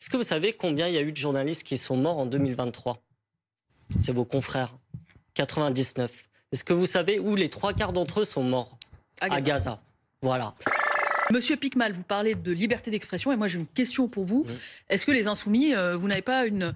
Est-ce que vous savez combien il y a eu de journalistes qui sont morts en 2023 C'est vos confrères. 99. Est-ce que vous savez où les trois quarts d'entre eux sont morts à Gaza. Voilà. Monsieur Picmal, vous parlez de liberté d'expression et moi j'ai une question pour vous. Est-ce que les insoumis, euh, vous n'avez pas une...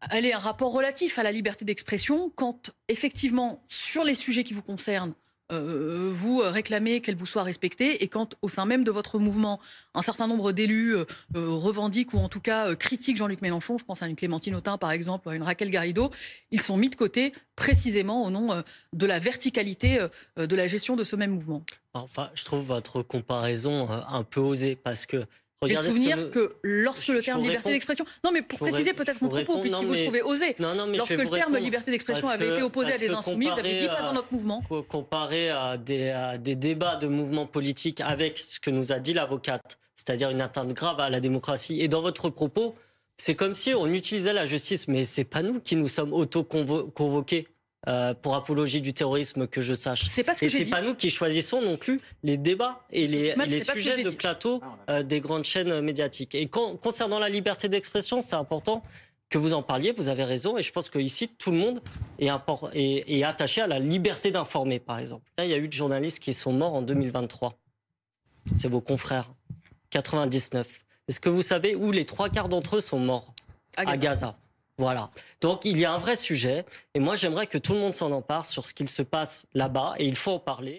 Allez, un rapport relatif à la liberté d'expression quand effectivement sur les sujets qui vous concernent, euh, vous euh, réclamez qu'elle vous soit respectée. Et quand, au sein même de votre mouvement, un certain nombre d'élus euh, revendiquent ou en tout cas critiquent Jean-Luc Mélenchon, je pense à une Clémentine Autain par exemple, à une Raquel Garrido, ils sont mis de côté précisément au nom de la verticalité de la gestion de ce même mouvement. Enfin, je trouve votre comparaison un peu osée parce que j'ai souvenir que, lorsque le terme liberté d'expression. Non, mais pour préciser peut-être mon propos, puis si vous le trouvez osé. lorsque le terme liberté d'expression avait été opposé à des insoumis, vous avez dit pas dans notre mouvement. Comparé à des, à des débats de mouvements politiques avec ce que nous a dit l'avocate, c'est-à-dire une atteinte grave à la démocratie, et dans votre propos, c'est comme si on utilisait la justice, mais c'est pas nous qui nous sommes auto-convoqués. Euh, pour apologie du terrorisme que je sache. C'est ce que c'est pas nous qui choisissons non plus les débats et les, les sujets de plateau ah, euh, des grandes chaînes médiatiques. Et concernant la liberté d'expression, c'est important que vous en parliez, vous avez raison, et je pense qu'ici, tout le monde est, attaché à la liberté d'informer, par exemple. Là, il y a eu des journalistes qui sont morts en 2023. C'est vos confrères. 99. Est-ce que vous savez où les trois quarts d'entre eux sont morts À Gaza. Voilà. Donc il y a un vrai sujet et moi j'aimerais que tout le monde s'en empare sur ce qu'il se passe là-bas et il faut en parler.